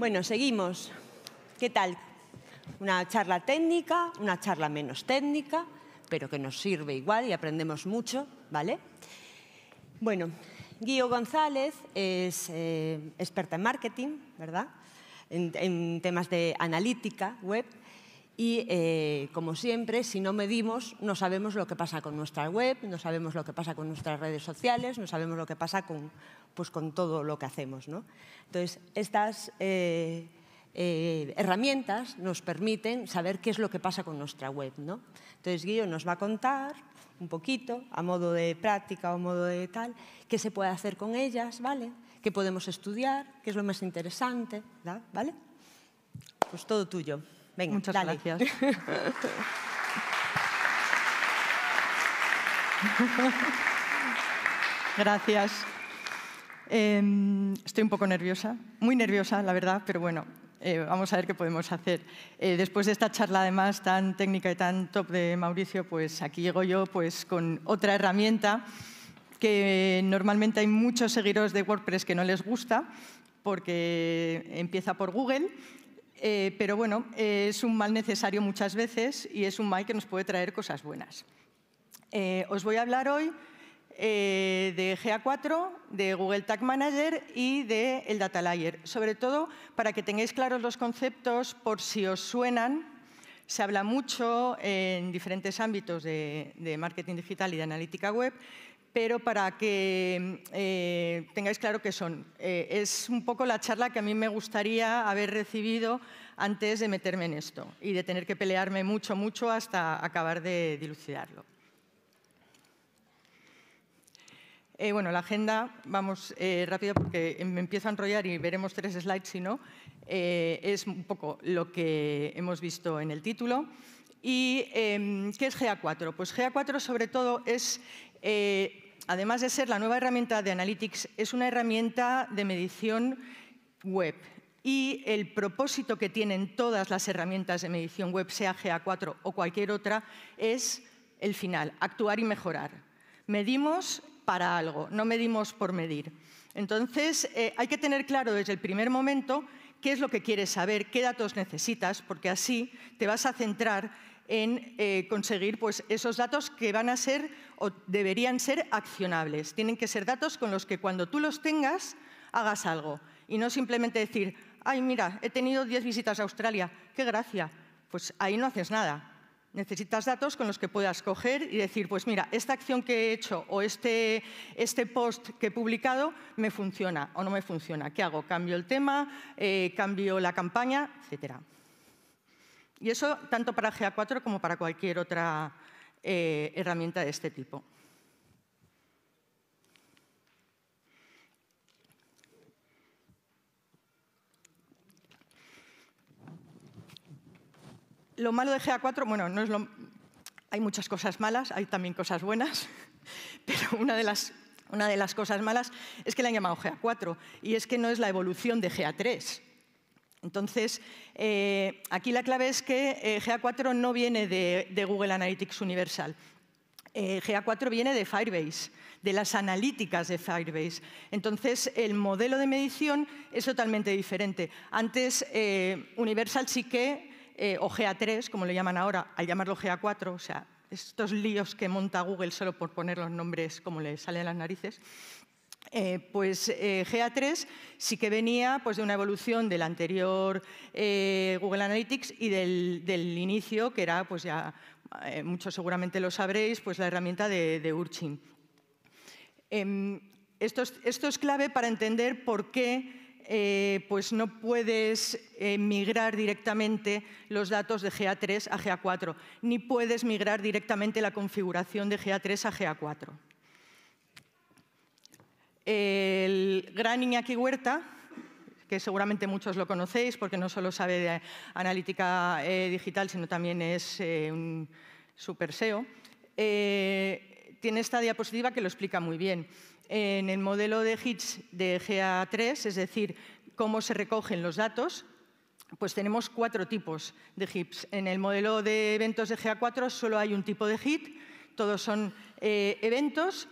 Bueno, seguimos. ¿Qué tal? Una charla técnica, una charla menos técnica, pero que nos sirve igual y aprendemos mucho, ¿vale? Bueno, Guido González es eh, experta en marketing, ¿verdad? en temas de analítica web y eh, como siempre, si no medimos, no sabemos lo que pasa con nuestra web, no sabemos lo que pasa con nuestras redes sociales, no sabemos lo que pasa con, pues, con todo lo que hacemos. ¿no? Entonces, estas eh, eh, herramientas nos permiten saber qué es lo que pasa con nuestra web. ¿no? Entonces, Guillo nos va a contar un poquito, a modo de práctica o modo de tal, qué se puede hacer con ellas, ¿vale? ¿Qué podemos estudiar? ¿Qué es lo más interesante? ¿Vale? Pues todo tuyo. Muchas gracias. gracias. Em, estoy un poco nerviosa, muy nerviosa, la verdad, pero bueno, eh, vamos a ver qué podemos hacer. Eh, después de esta charla, además, tan técnica y tan top de Mauricio, pues aquí llego yo pues, con otra herramienta que normalmente hay muchos seguidores de WordPress que no les gusta porque empieza por Google eh, pero bueno, es un mal necesario muchas veces y es un mal que nos puede traer cosas buenas. Eh, os voy a hablar hoy eh, de GA4, de Google Tag Manager y de el Data Layer, sobre todo para que tengáis claros los conceptos por si os suenan. Se habla mucho en diferentes ámbitos de marketing digital y de analítica web pero para que eh, tengáis claro qué son. Eh, es un poco la charla que a mí me gustaría haber recibido antes de meterme en esto y de tener que pelearme mucho, mucho hasta acabar de dilucidarlo. Eh, bueno, la agenda, vamos rápido porque me empiezo a enrollar y veremos tres slides si no. es un poco lo que hemos visto en el título. ¿Y em, qué es GA4? Pues GA4 sobre todo es eh, además de ser la nueva herramienta de Analytics, es una herramienta de medición web. Y el propósito que tienen todas las herramientas de medición web, sea GA4 o cualquier otra, es el final, actuar y mejorar. Medimos para algo, no medimos por medir. Entonces, eh, hay que tener claro desde el primer momento qué es lo que quieres saber, qué datos necesitas, porque así te vas a centrar en eh, conseguir pues, esos datos que van a ser o deberían ser accionables. Tienen que ser datos con los que cuando tú los tengas hagas algo y no simplemente decir, ay, mira, he tenido 10 visitas a Australia, qué gracia. Pues ahí no haces nada. Necesitas datos con los que puedas coger y decir, pues mira, esta acción que he hecho o este, este post que he publicado me funciona o no me funciona. ¿Qué hago? ¿Cambio el tema? Eh, ¿Cambio la campaña? Etcétera. Y eso tanto para GA4 como para cualquier otra eh, herramienta de este tipo. Lo malo de GA4, bueno, no es lo... hay muchas cosas malas, hay también cosas buenas, pero una de las una de las cosas malas es que la han llamado GA4 y es que no es la evolución de GA3. Entonces, eh, aquí la clave es que eh, GA4 no viene de, Google Analytics Universal. Eh, GA4 viene de Firebase, de las analíticas de Firebase. Entonces, el modelo de medición es totalmente diferente. Antes, Universal sí que, o GA3, como lo llaman ahora, al llamarlo GA4, o sea, estos líos que monta Google solo por poner los nombres como le salen las narices, eh, pues eh, GA3 sí que venía pues, de una evolución del anterior eh, Google Analytics y del, inicio, que era, pues ya muchos seguramente lo sabréis, pues la herramienta de, Urchin. Em, esto es, clave para entender por qué pues no puedes migrar directamente los datos de GA3 a GA4, ni puedes migrar directamente la configuración de GA3 a GA4 el gran Iñaki Huerta, que seguramente muchos lo conocéis porque no solo sabe de analítica eh, digital, sino también es eh, un super SEO, eh, tiene esta diapositiva que lo explica muy bien. En el modelo de hits de GA3, es decir, cómo se recogen los datos, pues tenemos cuatro tipos de hits. En el modelo de eventos de GA4 solo hay un tipo de hit, todos son eventos,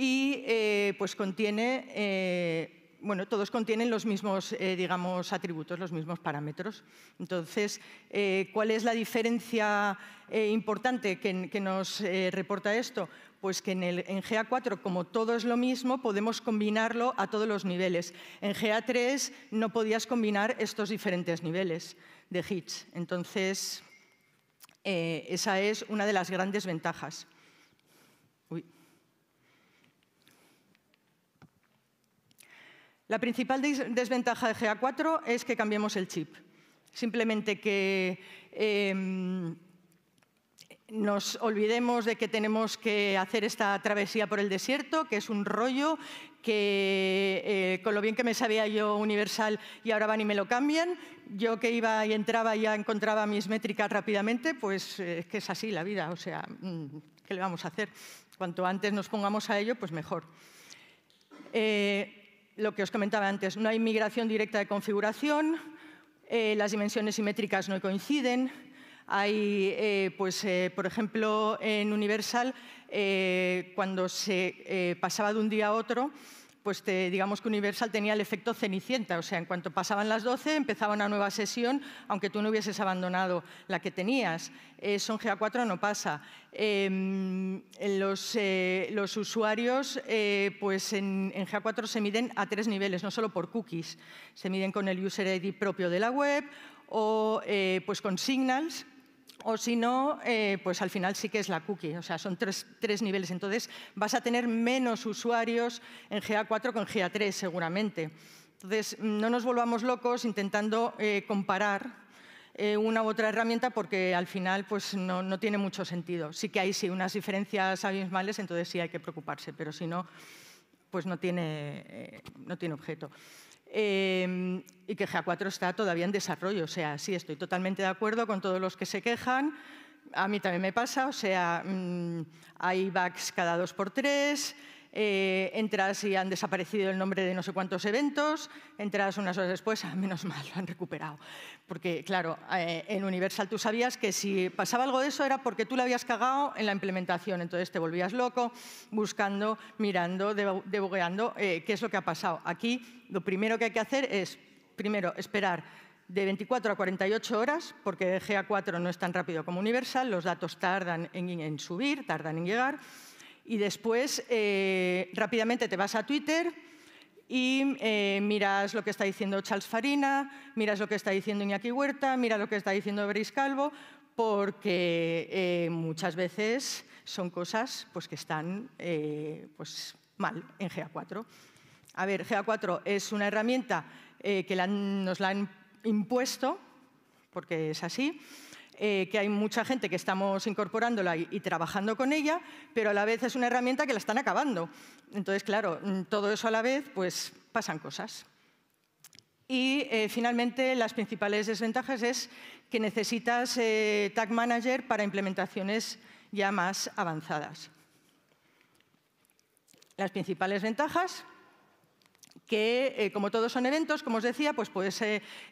y eh, pues contiene, eh, bueno, todos contienen los mismos, eh, digamos, atributos, los mismos parámetros. Entonces, ¿cuál es la diferencia importante que, nos reporta esto? Pues que en, en, GA4, como todo es lo mismo, podemos combinarlo a todos los niveles. En GA3 no podías combinar estos diferentes niveles de hits. Entonces, esa es una de las grandes ventajas. La principal desventaja de GA4 es que cambiemos el chip. Simplemente que em, nos olvidemos de que tenemos que hacer esta travesía por el desierto, que es un rollo, que eh, con lo bien que me sabía yo Universal y ahora van y me lo cambian, yo que iba y entraba y ya encontraba mis métricas rápidamente, pues eh, es que es así la vida, o sea, mm, ¿qué le vamos a hacer? Cuanto antes nos pongamos a ello, pues mejor. Eh, lo que os comentaba antes, no hay migración directa de configuración, eh, las dimensiones simétricas no coinciden, hay, eh, pues, eh, por ejemplo, en Universal, cuando se pasaba de un día a otro, pues digamos que Universal tenía el efecto cenicienta, o sea, en cuanto pasaban las 12 empezaba una nueva sesión, aunque tú no hubieses abandonado la que tenías. Eh, son GA4 no pasa. Em, eh, los, usuarios eh, pues en, en, GA4 se miden a tres niveles, no solo por cookies, se miden con el user ID propio de la web o pues con signals, o si no, eh, pues al final sí que es la cookie. O sea, son tres, niveles. Entonces vas a tener menos usuarios en GA4 con GA3 seguramente. Entonces no nos volvamos locos intentando eh, comparar eh, una u otra herramienta porque al final pues, no, tiene mucho sentido. Sí que hay unas diferencias abismales, entonces sí hay que preocuparse, pero si no, pues no tiene objeto. Em, y que GA4 está todavía en desarrollo. O sea, sí, estoy totalmente de acuerdo con todos los que se quejan. A mí también me pasa, o sea, mm, hay bugs cada dos por tres, eh, entras y han desaparecido el nombre de no sé cuántos eventos, entras unas horas después, a menos mal, lo han recuperado. Porque, claro, eh, en Universal tú sabías que si pasaba algo de eso era porque tú lo habías cagado en la implementación, entonces te volvías loco buscando, mirando, debugueando eh, qué es lo que ha pasado. Aquí lo primero que hay que hacer es, primero, esperar de 24 a 48 horas, porque GA4 no es tan rápido como Universal, los datos tardan en subir, tardan en llegar. Y después eh, rápidamente te vas a Twitter y eh, miras lo que está diciendo Charles Farina, miras lo que está diciendo Iñaki Huerta, miras lo que está diciendo Brice Calvo, porque eh, muchas veces son cosas pues, que están pues, mal en GA4. A ver, GA4 es una herramienta que nos la han impuesto, porque es así, eh, que hay mucha gente que estamos incorporándola y, trabajando con ella, pero a la vez es una herramienta que la están acabando. Entonces, claro, mm, todo eso a la vez, pues pasan cosas. Y eh, finalmente, las principales desventajas es que necesitas eh, Tag Manager para implementaciones ya más avanzadas. Las principales ventajas, que, eh, como todos son eventos, como os decía, pues puedes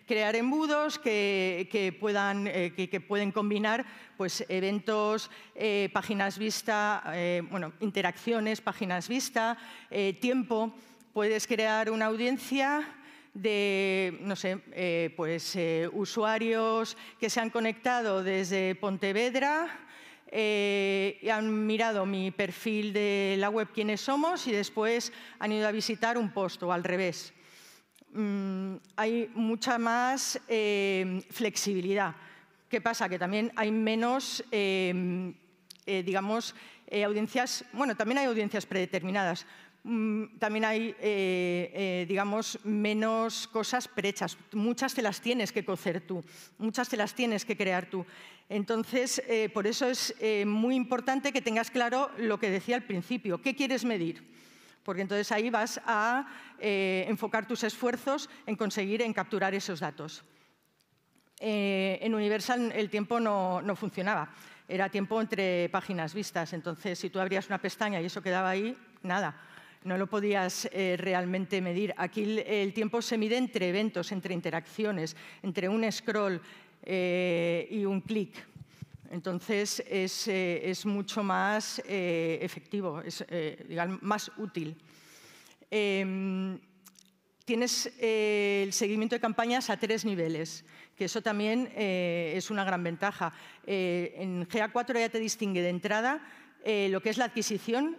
crear embudos que, puedan, eh, pueden combinar pues, eventos, eh, páginas vista, bueno, interacciones, páginas vista, tiempo. Puedes crear una audiencia de no sé, pues, usuarios que se han conectado desde Pontevedra, eh, han mirado mi perfil de la web quiénes somos y después han ido a visitar un post o al revés. Mm, hay mucha más eh, flexibilidad. ¿Qué pasa? Que también hay menos, eh, digamos, audiencias, bueno, también hay audiencias predeterminadas, Mm, también hay, eh, eh, digamos, menos cosas prehechas. Muchas te las tienes que cocer tú, muchas te las tienes que crear tú. Entonces, eh, por eso es muy importante que tengas claro lo que decía al principio, ¿qué quieres medir? Porque entonces ahí vas a enfocar tus esfuerzos en conseguir, en capturar esos datos. en Universal el tiempo no, no funcionaba, era tiempo entre páginas vistas, entonces si tú abrías una pestaña y eso quedaba ahí, nada no lo podías eh, realmente medir. Aquí el, tiempo se mide entre eventos, entre interacciones, entre un scroll eh, y un clic. Entonces es, eh, es, mucho más efectivo, es más útil. Em, tienes el seguimiento de campañas a tres niveles que eso también es una gran ventaja. en GA4 ya te distingue de entrada lo que es la adquisición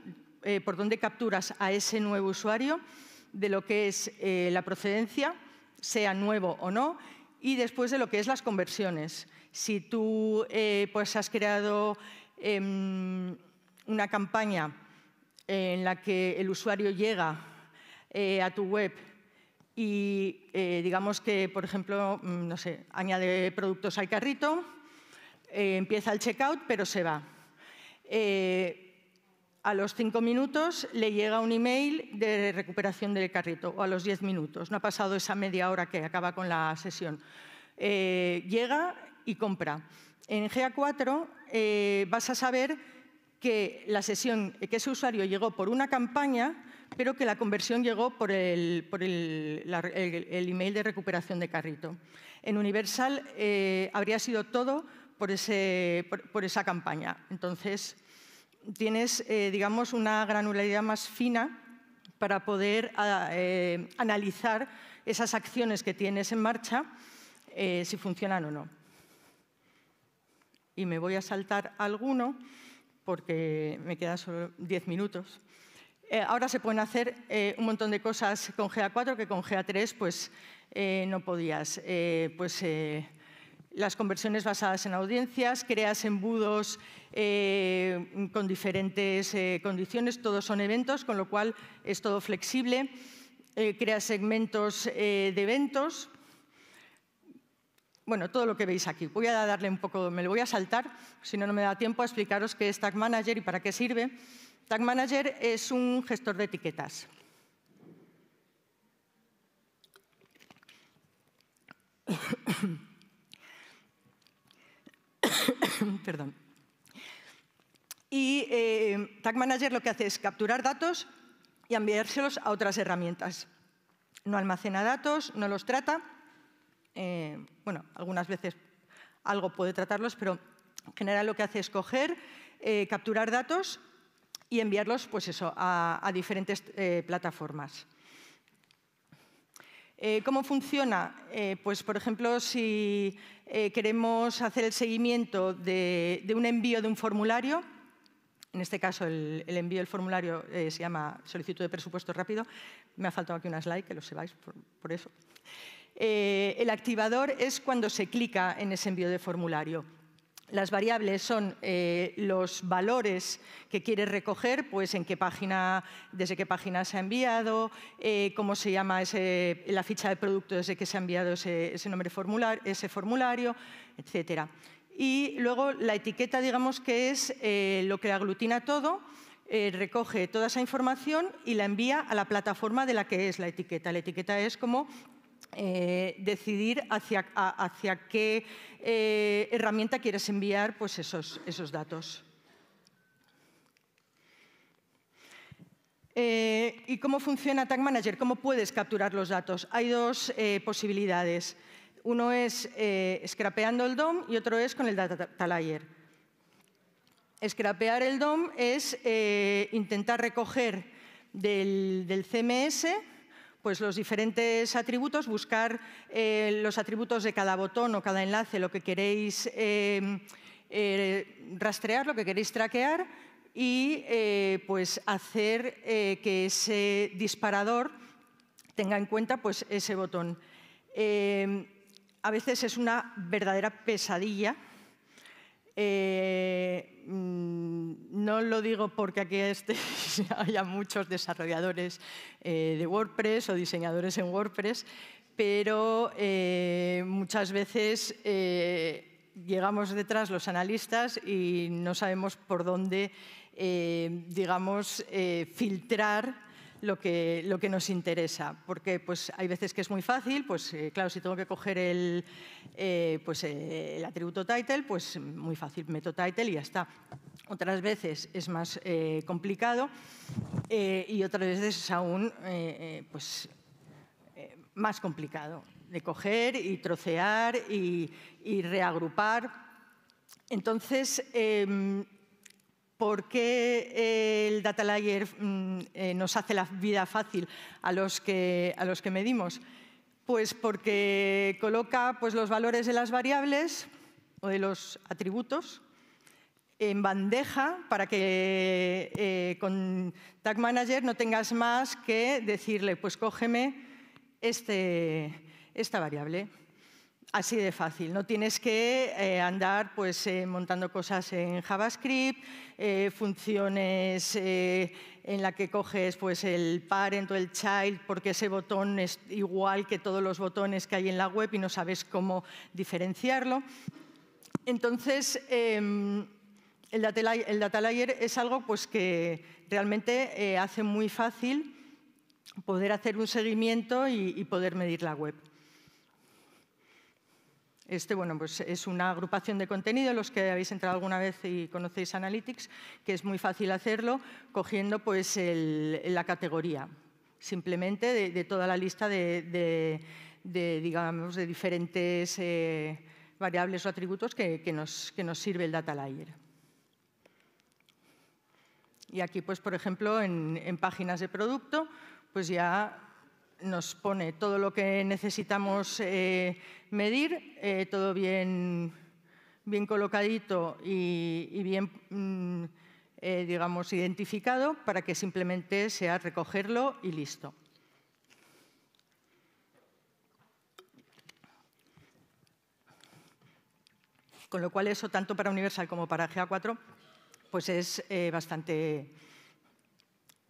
eh, por dónde capturas a ese nuevo usuario de lo que es eh, la procedencia, sea nuevo o no, y después de lo que es las conversiones. Si tú eh, pues has creado em, una campaña en la que el usuario llega a tu web y digamos que, por ejemplo, mm, no sé, añade productos al carrito, empieza el checkout pero se va a los cinco minutos le llega un email de recuperación del carrito, o a los diez minutos, no ha pasado esa media hora que acaba con la sesión. Eh, llega y compra. En GA4 eh, vas a saber que la sesión, que ese usuario llegó por una campaña, pero que la conversión llegó por el, email de recuperación de carrito. En Universal eh, habría sido todo por, por esa campaña. Entonces, tienes, eh, digamos, una granularidad más fina para poder ah, eh, analizar esas acciones que tienes en marcha, eh, si funcionan o no. Y me voy a saltar alguno porque me quedan solo diez minutos. ahora se pueden hacer un montón de cosas con GA4 que con GA3 pues, no podías. pues, las conversiones basadas en audiencias, creas embudos eh, con diferentes eh, condiciones, todos son eventos, con lo cual es todo flexible, eh, creas segmentos de eventos, bueno, todo lo que veis aquí. Voy a darle un poco, me lo voy a saltar, si no, no me da tiempo a explicaros qué es Tag Manager y para qué sirve. Tag Manager es un gestor de etiquetas. Perdón. Y eh, Tag Manager lo que hace es capturar datos y enviárselos a otras herramientas. No almacena datos, no los trata. Eh, bueno, algunas veces algo puede tratarlos, pero en general lo que hace es coger, eh, capturar datos y enviarlos pues eso, a diferentes plataformas. ¿Cómo funciona? pues, por ejemplo, si eh, queremos hacer el seguimiento de, un envío de un formulario. En este caso, el, envío del formulario eh, se llama solicitud de presupuesto rápido. Me ha faltado aquí una slide, que lo sepáis por, eso. Eh, el activador es cuando se clica en ese envío de formulario. Las variables son eh, los valores que quiere recoger, pues en qué página, desde qué página se ha enviado, eh, cómo se llama la ficha de producto desde que se ha enviado ese, nombre ese formulario, etc. Y luego la etiqueta, digamos que es eh, lo que aglutina todo, recoge toda esa información y la envía a la plataforma de la que es la etiqueta. La etiqueta es como eh, decidir hacia, qué eh, herramienta quieres enviar pues esos, datos. Eh, ¿Y cómo funciona Tag Manager? ¿Cómo puedes capturar los datos? Hay dos posibilidades. Uno es scrapeando el DOM y otro es con el Data Layer. Scrapear el DOM es intentar recoger del CMS pues, los diferentes atributos, buscar eh, los atributos de cada botón o cada enlace, lo que queréis eh, eh, rastrear, lo que queréis traquear y pues hacer que ese disparador tenga en cuenta pues, ese botón. a veces es una verdadera pesadilla eh, mm, no lo digo porque aquí este, haya muchos desarrolladores eh, de WordPress o diseñadores en WordPress, pero eh, muchas veces llegamos detrás los analistas y no sabemos por dónde, digamos, filtrar lo que, lo que nos interesa, porque pues, hay veces que es muy fácil, pues eh, claro, si tengo que coger el, eh, pues, eh, el atributo title, pues muy fácil, meto title y ya está. Otras veces es más complicado y otras veces es aún pues, más complicado de coger y trocear y, y reagrupar. Entonces, em, ¿Por qué eh, el Data Layer mm, eh, nos hace la vida fácil a los que, medimos? Pues porque coloca pues, los valores de las variables o de los atributos en bandeja para que eh, con Tag Manager no tengas más que decirle, pues cógeme este, esta variable así de fácil. No tienes que eh, andar pues, eh, montando cosas en JavaScript, eh, funciones en las que coges pues, el parent o el child porque ese botón es igual que todos los botones que hay en la web y no sabes cómo diferenciarlo. Entonces, em, el data, layer, es algo pues, que realmente hace muy fácil poder hacer un seguimiento y poder medir la web. Este bueno, pues es una agrupación de contenido, los que habéis entrado alguna vez y conocéis Analytics, que es muy fácil hacerlo cogiendo pues, la categoría, simplemente de, toda la lista de, digamos, de diferentes eh, variables o atributos que, nos, sirve el data layer. Y aquí, pues, por ejemplo, en, páginas de producto, pues ya nos pone todo lo que necesitamos eh, medir, eh, todo bien, bien colocadito y, bien, mm, eh, digamos, identificado para que simplemente sea recogerlo y listo. Con lo cual eso, tanto para Universal como para GA4, pues es bastante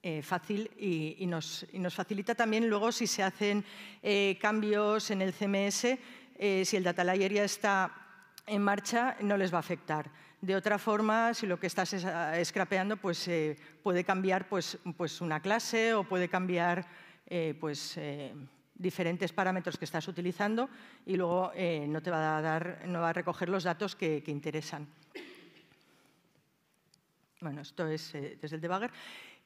eh, fácil y, nos, facilita también luego si se hacen eh, cambios en el CMS, eh, si el data layer ya está en marcha, no les va a afectar. De otra forma, si lo que estás es, ah, scrapeando, pues puede cambiar pues, pues, una clase o puede cambiar pues, diferentes parámetros que estás utilizando y luego no te va a dar, no va a recoger los datos que interesan. Bueno, esto es desde el debugger.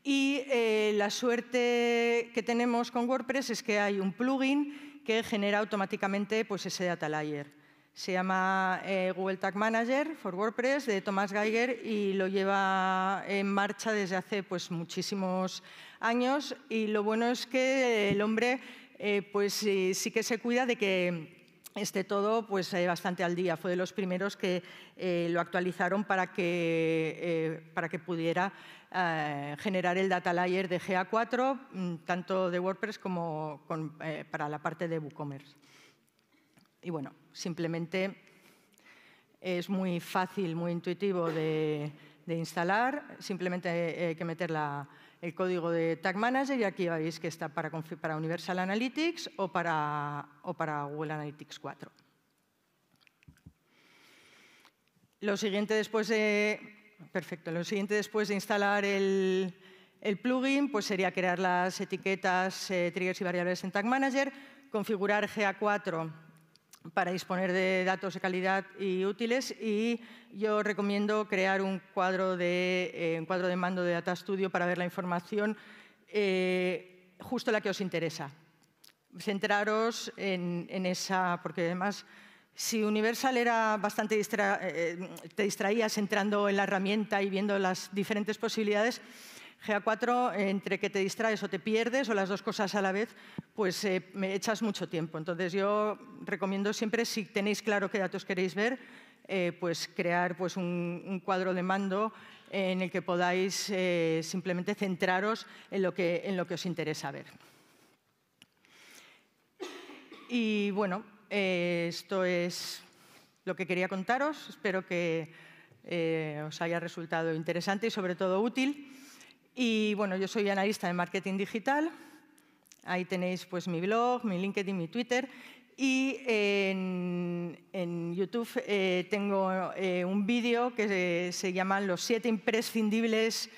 Y eh, la suerte que tenemos con WordPress es que hay un plugin que genera automáticamente pues, ese data layer. Se llama eh, Google Tag Manager for WordPress de Thomas Geiger y lo lleva en marcha desde hace pues, muchísimos años. Y lo bueno es que el hombre eh, pues, sí que se cuida de que este todo pues, eh, bastante al día. Fue de los primeros que eh, lo actualizaron para que, eh, para que pudiera generar el data layer de GA4, mm, tanto de WordPress como para la parte de WooCommerce. Y bueno, simplemente es muy fácil, muy intuitivo de de instalar, simplemente eh, hay que meter el código de Tag Manager y aquí veis que está para, Universal Analytics o para, o para Google Analytics 4. Lo siguiente después de, perfecto, lo siguiente después de instalar el, plugin pues sería crear las etiquetas, eh, triggers y variables en Tag Manager, configurar GA4 para disponer de datos de calidad y útiles y yo recomiendo crear un cuadro de, eh, un cuadro de mando de Data Studio para ver la información eh, justo la que os interesa. Centraros en, esa, porque además si Universal era bastante eh, te distraías entrando en la herramienta y viendo las diferentes posibilidades, GA4, entre que te distraes o te pierdes o las dos cosas a la vez, pues eh, me echas mucho tiempo. Entonces yo recomiendo siempre, si tenéis claro qué datos queréis ver, eh, pues crear pues, un, cuadro de mando en el que podáis eh, simplemente centraros lo, en lo que os interesa ver. Y bueno, esto es lo que quería contaros. Espero que os haya resultado interesante y sobre todo útil. Y bueno, yo soy analista de marketing digital. Ahí tenéis pues mi blog, mi LinkedIn, mi Twitter. Y en, YouTube eh, tengo eh, un vídeo que se, llama Los siete imprescindibles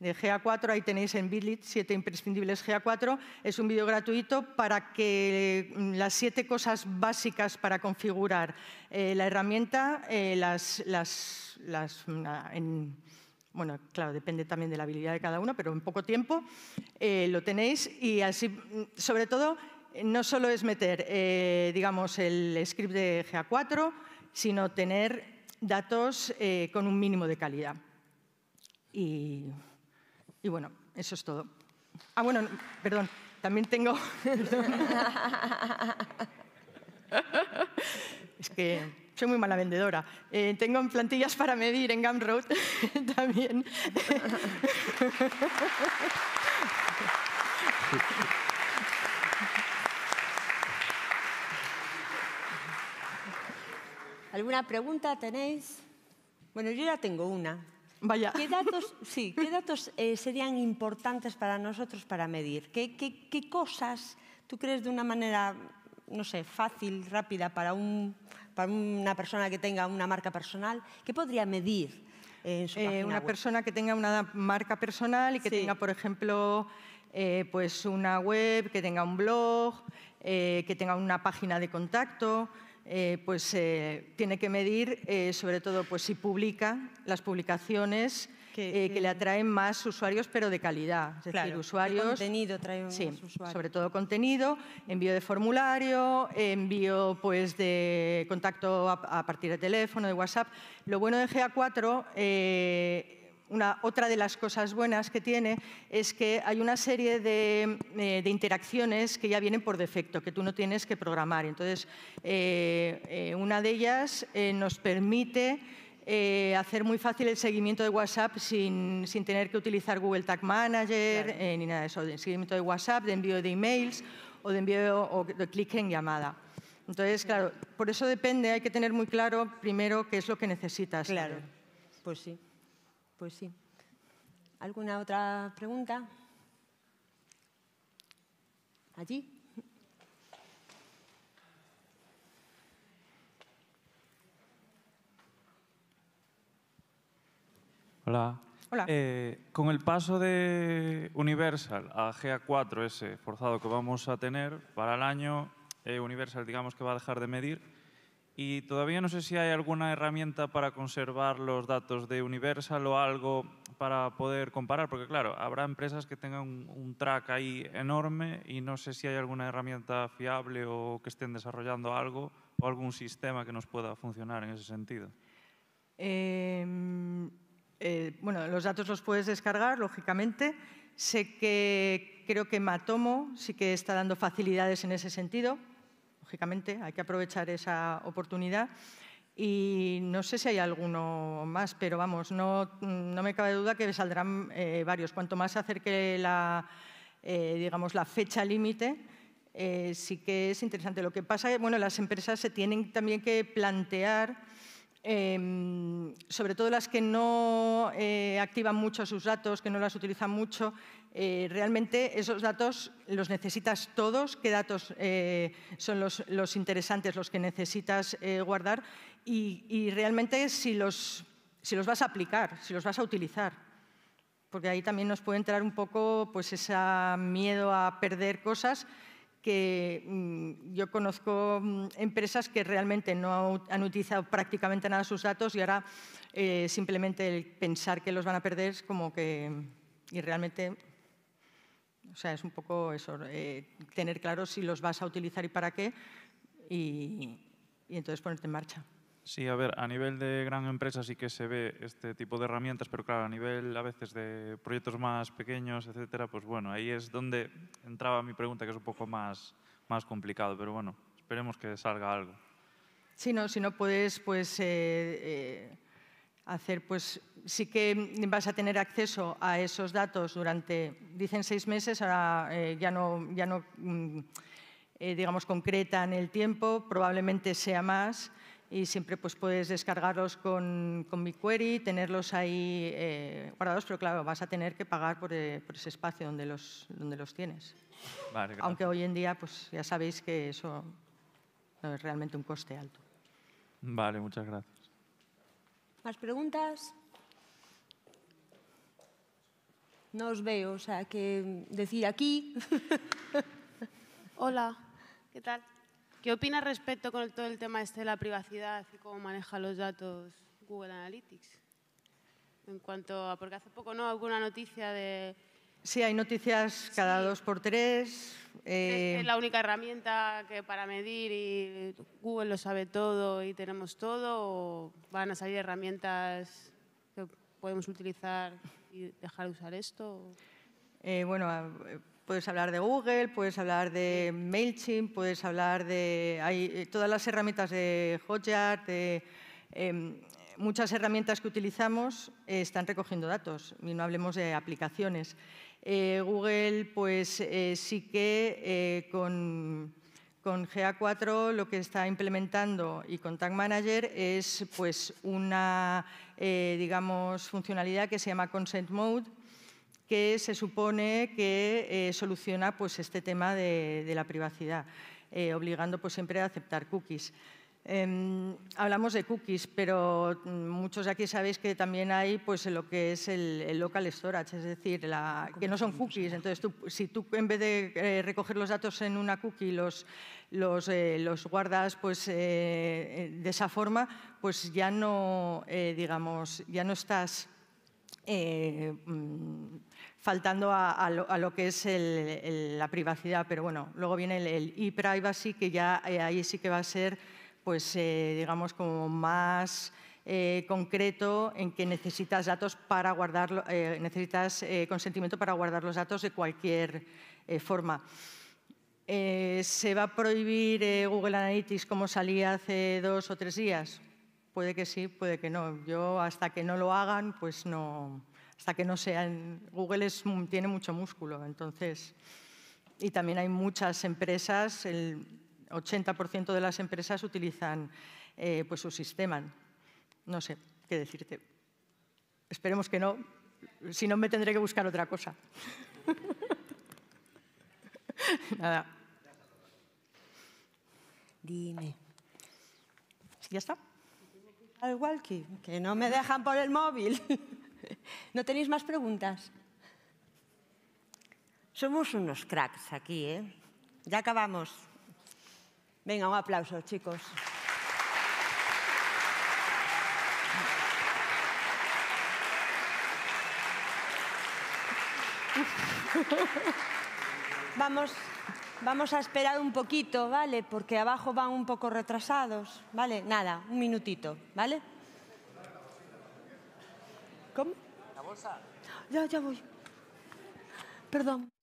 de GA4, ahí tenéis en Bitlit siete imprescindibles GA4. Es un vídeo gratuito para que mm, las siete cosas básicas para configurar eh, la herramienta las, las, mm, en, bueno, claro, depende también de la habilidad de cada uno, pero en poco tiempo eh, lo tenéis y así, sobre todo, no solo es meter, eh, digamos, el script de GA4, sino tener datos eh, con un mínimo de calidad. Y, y bueno, eso es todo. Ah, bueno, perdón, también tengo... es que soy muy mala vendedora. Eh, tengo plantillas para medir en Gumroad también. ¿Alguna pregunta tenéis? Bueno, yo ya tengo una. Vaya. ¿Qué datos, sí, ¿qué datos eh, serían importantes para nosotros para medir? qué cosas tú crees de una manera no sé, fácil, rápida para, para una persona que tenga una marca personal? ¿Qué podría medir eh, Una persona que tenga una marca personal y que tenga, por ejemplo, eh, pues una web, que tenga un blog, eh, que tenga una página de contacto, pues tiene que medir sobre todo pues, si publica las publicaciones eh, que, le atraen más usuarios, pero de calidad. Es decir, usuarios. contenido trae usuarios. Sobre todo contenido, envío de formulario, envío pues, de contacto a, partir de teléfono, de WhatsApp. Lo bueno de GA4. Eh, una, otra de las cosas buenas que tiene es que hay una serie de, eh, interacciones que ya vienen por defecto, que tú no tienes que programar. Entonces, una de ellas nos permite eh, hacer muy fácil el seguimiento de WhatsApp sin, sin tener que utilizar Google Tag Manager eh, ni nada de eso, el seguimiento de WhatsApp, de envío de emails o de envío o de clic en llamada. Entonces, claro, por eso depende, hay que tener muy claro primero qué es lo que necesitas. Claro, pues sí, pues sí. ¿Alguna otra pregunta? Allí. Hola. Hola. Eh, con el paso de Universal a GA4S forzado que vamos a tener para el año, eh, Universal digamos que va a dejar de medir y todavía no sé si hay alguna herramienta para conservar los datos de Universal o algo para poder comparar, porque claro, habrá empresas que tengan un, un track ahí enorme y no sé si hay alguna herramienta fiable o que estén desarrollando algo o algún sistema que nos pueda funcionar en ese sentido. Eh... Eh, bueno, los datos los puedes descargar, lógicamente. Sé que creo que Matomo sí que está dando facilidades en ese sentido. Lógicamente, hay que aprovechar esa oportunidad. Y no sé si hay alguno más, pero vamos, no, me cabe duda que saldrán eh, varios. Cuanto más se acerque la, eh, digamos, la fecha límite, sí que es interesante. Lo que pasa es que bueno, las empresas se tienen también que plantear Em, sobre todo las que no eh, activan mucho sus datos, que no las utilizan mucho, eh, realmente esos datos los necesitas todos, qué datos eh, son los, interesantes, los que necesitas guardar y, y, realmente si los, si los vas a aplicar, si los vas a utilizar porque ahí también nos puede entrar un poco pues ese miedo a perder cosas que mm, yo conozco mm, empresas que realmente no han utilizado prácticamente nada sus datos y ahora eh, simplemente el pensar que los van a perder es como que... Mm, y realmente, o sea, es un poco eso, eh, tener claro si los vas a utilizar y para qué y entonces ponerte en marcha. Sí, a ver, a nivel de gran empresa sí que se ve este tipo de herramientas, pero claro, a nivel a veces de proyectos más pequeños, etcétera, pues bueno, ahí es donde entraba mi pregunta, que es un poco más, complicado, pero bueno, esperemos que salga algo. Sí, no, si no puedes, pues eh, eh, hacer, pues sí que vas a tener acceso a esos datos durante, dicen seis meses, ahora eh, ya no, ya no mm, digamos, en el tiempo, probablemente sea más y siempre pues, puedes descargarlos con, con query tenerlos ahí eh, guardados, pero claro, vas a tener que pagar por, eh, ese espacio donde los, donde los tienes. Aunque hoy en día pues, ya sabéis que eso no es realmente un coste alto. Vale, muchas gracias. ¿Más preguntas? No os veo, o sea, que decir aquí. Hola, ¿qué tal? ¿Qué opina respecto con todo el tema este de la privacidad y cómo maneja los datos Google Analytics? En cuanto a, porque hace poco no alguna noticia de... Sí, hay noticias cada dos por tres. Es eh, la única herramienta que para medir y Google lo sabe todo y tenemos todo o van a salir herramientas que podemos utilizar y dejar de usar esto? Eh, bueno, Puedes hablar de Google, puedes hablar de MailChimp, puedes hablar de... Eh, todas las herramientas de Hotjar, de... Em, muchas herramientas que utilizamos eh, están recogiendo datos, y no hablemos de aplicaciones. Eh, Google, pues sí que con, GA4 lo que está implementando y con Tag Manager es pues, una digamos, funcionalidad que se llama Consent Mode, que se supone que eh, soluciona pues, este tema de, la privacidad, eh, obligando pues, siempre a aceptar cookies. Em, hablamos de cookies, pero mm, muchos de aquí sabéis que también hay pues, lo que es el, local storage, es decir, la, que no son cookies. Entonces, tú, si tú en vez de eh, recoger los datos en una cookie los, los, los guardas pues, de esa forma, pues ya no, digamos, ya no estás eh, mm, faltando a, lo, que es la privacidad. Pero bueno, luego viene el, e-privacy, que ya eh, ahí sí que va a ser, pues, eh, digamos, como más concreto en que necesitas datos para guardar, necesitas consentimiento para guardar los datos de cualquier forma. ¿Se va a prohibir Google Analytics como salía hace dos o tres días? puede que sí, puede que no. Yo hasta que no lo hagan, pues no, hasta que no sean, Google es, tiene mucho músculo, entonces, y también hay muchas empresas, el 80% de las empresas utilizan eh, pues su sistema. No sé qué decirte. Esperemos que no, si no me tendré que buscar otra cosa. Nada. Dime. ¿Ya está? al walkie, que no me dejan por el móvil. ¿No tenéis más preguntas? Somos unos cracks aquí, ¿eh? Ya acabamos. Venga, un aplauso, chicos. Vamos. Vamos a esperar un poquito, ¿vale? Porque abajo van un poco retrasados, ¿vale? Nada, un minutito, ¿vale? ¿Cómo? ¿La bolsa? Ya, ya voy. Perdón.